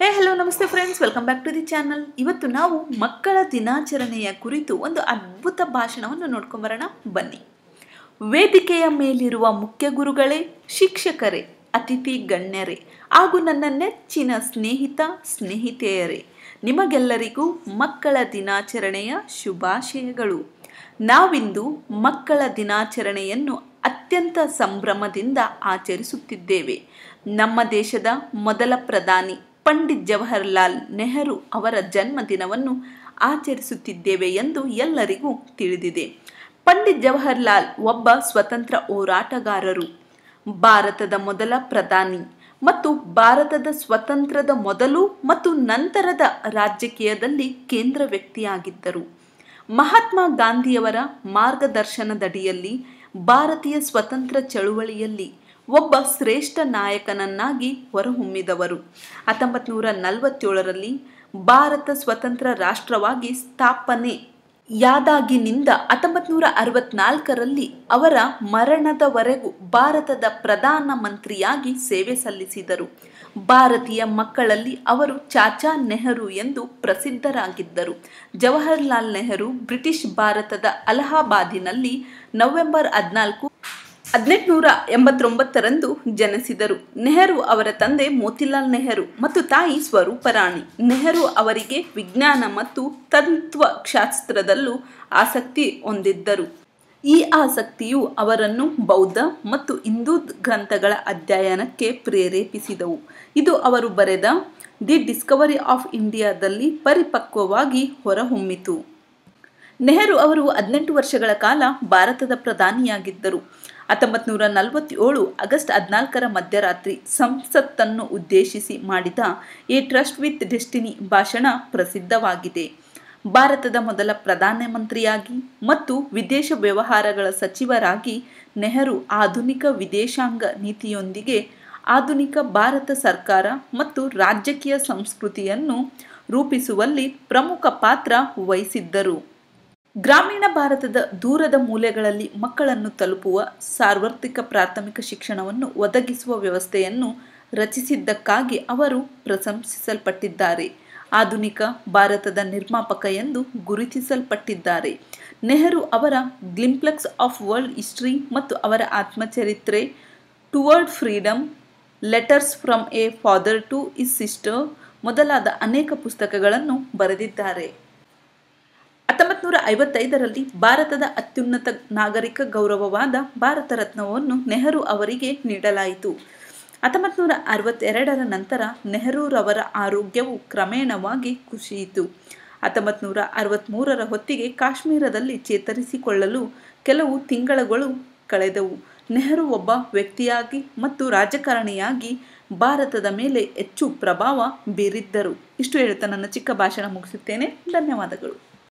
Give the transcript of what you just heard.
ಹೇ hello ನಮಸ್ತೆ friends welcome back to the channel ಇವತ್ತು ನಾವು ಮಕ್ಕಳ ದಿನಾಚರಣೆಯ ಕುರಿತು ಒಂದು ಅದ್ಭುತ ಭಾಷಣವನ್ನು ನೋಡ್ಕೊಂಬರೋಣ ಬನ್ನಿ ವೇದಿಕೆಯ ಮೇಲಿರುವ ಮುಖ್ಯ ಗುರುಗಳೇ ಶಿಕ್ಷಕರೇ ಅತಿಥಿ ಗಣ್ಯರೇ ಹಾಗೂ ನನ್ನ ನೆಚ್ಚಿನ ಸ್ನೇಹಿತ ಸ್ನೇಹಿತೆಯರೇ ನಿಮಗೆಲ್ಲರಿಗೂ ಮಕ್ಕಳ ದಿನಾಚರಣೆಯ ಶುಭಾಶಯಗಳು ನಾವಿಂದು ಮಕ್ಕಳ ದಿನಾಚರಣೆಯನ್ನು ಅತ್ಯಂತ ಸಂಭ್ರಮದಿಂದ ಆಚರಿಸುತ್ತಿದ್ದೇವೆ ನಮ್ಮ ದೇಶದ ಮೊದಲ ಪ್ರಧಾನಿ ಪಂಡಿತ್ ಜವಾಹರ್ಲಾಲ್ ನೆಹರು ಅವರ ಜನ್ಮದಿನವನ್ನು ಆಚರಿಸುತ್ತಿದ್ದೇವೆ ಎಂದು ಎಲ್ಲರಿಗೂ ತಿಳಿದಿದೆ ಪಂಡಿತ್ ಜವಾಹರ್ಲಾಲ್ ಒಬ್ಬ ಸ್ವತಂತ್ರ ಹೋರಾಟಗಾರರು ಭಾರತದ ಮೊದಲ ಪ್ರಧಾನಿ ಮತ್ತು ಭಾರತದ ಸ್ವತಂತ್ರದ ಮೊದಲು ಮತ್ತು ನಂತರದ ರಾಜಕೀಯದಲ್ಲಿ ಕೇಂದ್ರ ವ್ಯಕ್ತಿಯಾಗಿದ್ದರು ಮಹಾತ್ಮ ಗಾಂಧಿಯವರ ಮಾರ್ಗದರ್ಶನದಡಿಯಲ್ಲಿ ಭಾರತೀಯ ಸ್ವತಂತ್ರ ಚಳುವಳಿಯಲ್ಲಿ ಒಬ್ಬ ಶ್ರೇಷ್ಠ ನಾಯಕನನ್ನಾಗಿ ಹೊರಹೊಮ್ಮಿದವರು ಹತ್ತೊಂಬತ್ತು ನೂರ ನಲವತ್ತೇಳರಲ್ಲಿ ಭಾರತ ಸ್ವತಂತ್ರ ರಾಷ್ಟ್ರವಾಗಿ ಸ್ಥಾಪನೆಯಾದಾಗಿನಿಂದ ಹತ್ತೊಂಬತ್ತು ನೂರ ಅರವತ್ನಾಲ್ಕರಲ್ಲಿ ಅವರ ಮರಣದವರೆಗೂ ಭಾರತದ ಪ್ರಧಾನ ಮಂತ್ರಿಯಾಗಿ ಸೇವೆ ಸಲ್ಲಿಸಿದರು ಭಾರತೀಯ ಮಕ್ಕಳಲ್ಲಿ ಅವರು ಚಾಚಾ ನೆಹರು ಎಂದು ಪ್ರಸಿದ್ಧರಾಗಿದ್ದರು ಜವಾಹರ್ಲಾಲ್ ನೆಹರು ಬ್ರಿಟಿಷ್ ಭಾರತದ ಅಲಹಾಬಾದಿನಲ್ಲಿ ನವೆಂಬರ್ ಹದಿನಾಲ್ಕು ಹದಿನೆಂಟುನೂರ ಎಂಬತ್ತೊಂಬತ್ತರಂದು ಜನಿಸಿದರು ನೆಹರು ಅವರ ತಂದೆ ಮೋತಿಲಾಲ್ ನೆಹರು ಮತ್ತು ತಾಯಿ ರಾಣಿ ನೆಹರು ಅವರಿಗೆ ವಿಜ್ಞಾನ ಮತ್ತು ತತ್ವ ಶಾಸ್ತ್ರದಲ್ಲೂ ಆಸಕ್ತಿ ಹೊಂದಿದ್ದರು ಈ ಆಸಕ್ತಿಯು ಅವರನ್ನು ಬೌದ್ಧ ಮತ್ತು ಹಿಂದೂ ಗ್ರಂಥಗಳ ಅಧ್ಯಯನಕ್ಕೆ ಪ್ರೇರೇಪಿಸಿದವು ಇದು ಅವರು ಬರೆದ ದಿ ಡಿಸ್ಕವರಿ ಆಫ್ ಇಂಡಿಯಾದಲ್ಲಿ ಪರಿಪಕ್ವವಾಗಿ ಹೊರಹೊಮ್ಮಿತು ನೆಹರು ಅವರು ಹದಿನೆಂಟು ವರ್ಷಗಳ ಕಾಲ ಭಾರತದ ಪ್ರಧಾನಿಯಾಗಿದ್ದರು ಹತ್ತೊಂಬತ್ತು ನೂರ ನಲವತ್ತೇಳು ಆಗಸ್ಟ್ ಹದಿನಾಲ್ಕರ ಮಧ್ಯರಾತ್ರಿ ಸಂಸತ್ತನ್ನು ಉದ್ದೇಶಿಸಿ ಮಾಡಿದ ಈ ಟ್ರಸ್ಟ್ ವಿತ್ ಡೆಸ್ಟಿನಿ ಭಾಷಣ ಪ್ರಸಿದ್ಧವಾಗಿದೆ ಭಾರತದ ಮೊದಲ ಪ್ರಧಾನಮಂತ್ರಿಯಾಗಿ ಮತ್ತು ವಿದೇಶ ವ್ಯವಹಾರಗಳ ಸಚಿವರಾಗಿ ನೆಹರು ಆಧುನಿಕ ವಿದೇಶಾಂಗ ನೀತಿಯೊಂದಿಗೆ ಆಧುನಿಕ ಭಾರತ ಸರ್ಕಾರ ಮತ್ತು ರಾಜಕೀಯ ಸಂಸ್ಕೃತಿಯನ್ನು ರೂಪಿಸುವಲ್ಲಿ ಪ್ರಮುಖ ಪಾತ್ರ ವಹಿಸಿದ್ದರು ಗ್ರಾಮೀಣ ಭಾರತದ ದೂರದ ಮೂಲೆಗಳಲ್ಲಿ ಮಕ್ಕಳನ್ನು ತಲುಪುವ ಸಾರ್ವತ್ರಿಕ ಪ್ರಾಥಮಿಕ ಶಿಕ್ಷಣವನ್ನು ಒದಗಿಸುವ ವ್ಯವಸ್ಥೆಯನ್ನು ರಚಿಸಿದ್ದಕ್ಕಾಗಿ ಅವರು ಪ್ರಶಂಸಿಸಲ್ಪಟ್ಟಿದ್ದಾರೆ ಆಧುನಿಕ ಭಾರತದ ನಿರ್ಮಾಪಕ ಎಂದು ಗುರುತಿಸಲ್ಪಟ್ಟಿದ್ದಾರೆ ನೆಹರು ಅವರ ಗ್ಲಿಂಪ್ಲೆಕ್ಸ್ ಆಫ್ ವರ್ಲ್ಡ್ ಹಿಸ್ಟ್ರಿ ಮತ್ತು ಅವರ ಆತ್ಮಚರಿತ್ರೆ toward freedom letters from a father to his sister ಮೊದಲಾದ ಅನೇಕ ಪುಸ್ತಕಗಳನ್ನು ಬರೆದಿದ್ದಾರೆ ಐವತ್ತೈದರಲ್ಲಿ ಭಾರತದ ಅತ್ಯುನ್ನತ ನಾಗರಿಕ ಗೌರವವಾದ ಭಾರತ ರತ್ನವನ್ನು ನೆಹರು ಅವರಿಗೆ ನೀಡಲಾಯಿತು ಹತ್ತೊಂಬತ್ತು ನೂರ ಅರವತ್ತೆರಡರ ನಂತರ ನೆಹರೂರವರ ಆರೋಗ್ಯವು ಕ್ರಮೇಣವಾಗಿ ಕುಸಿಯಿತು ಹತ್ತೊಂಬತ್ತು ನೂರ ಅರವತ್ತ್ಮೂರರ ಹೊತ್ತಿಗೆ ಕಾಶ್ಮೀರದಲ್ಲಿ ಚೇತರಿಸಿಕೊಳ್ಳಲು ಕೆಲವು ತಿಂಗಳುಗಳು ಕಳೆದವು ನೆಹರು ಒಬ್ಬ ವ್ಯಕ್ತಿಯಾಗಿ ಮತ್ತು ರಾಜಕಾರಣಿಯಾಗಿ ಭಾರತದ ಮೇಲೆ ಹೆಚ್ಚು ಪ್ರಭಾವ ಬೀರಿದ್ದರು ಇಷ್ಟು ಹೇಳ್ತಾ ನನ್ನ ಚಿಕ್ಕ ಭಾಷಣ ಮುಗಿಸುತ್ತೇನೆ ಧನ್ಯವಾದಗಳು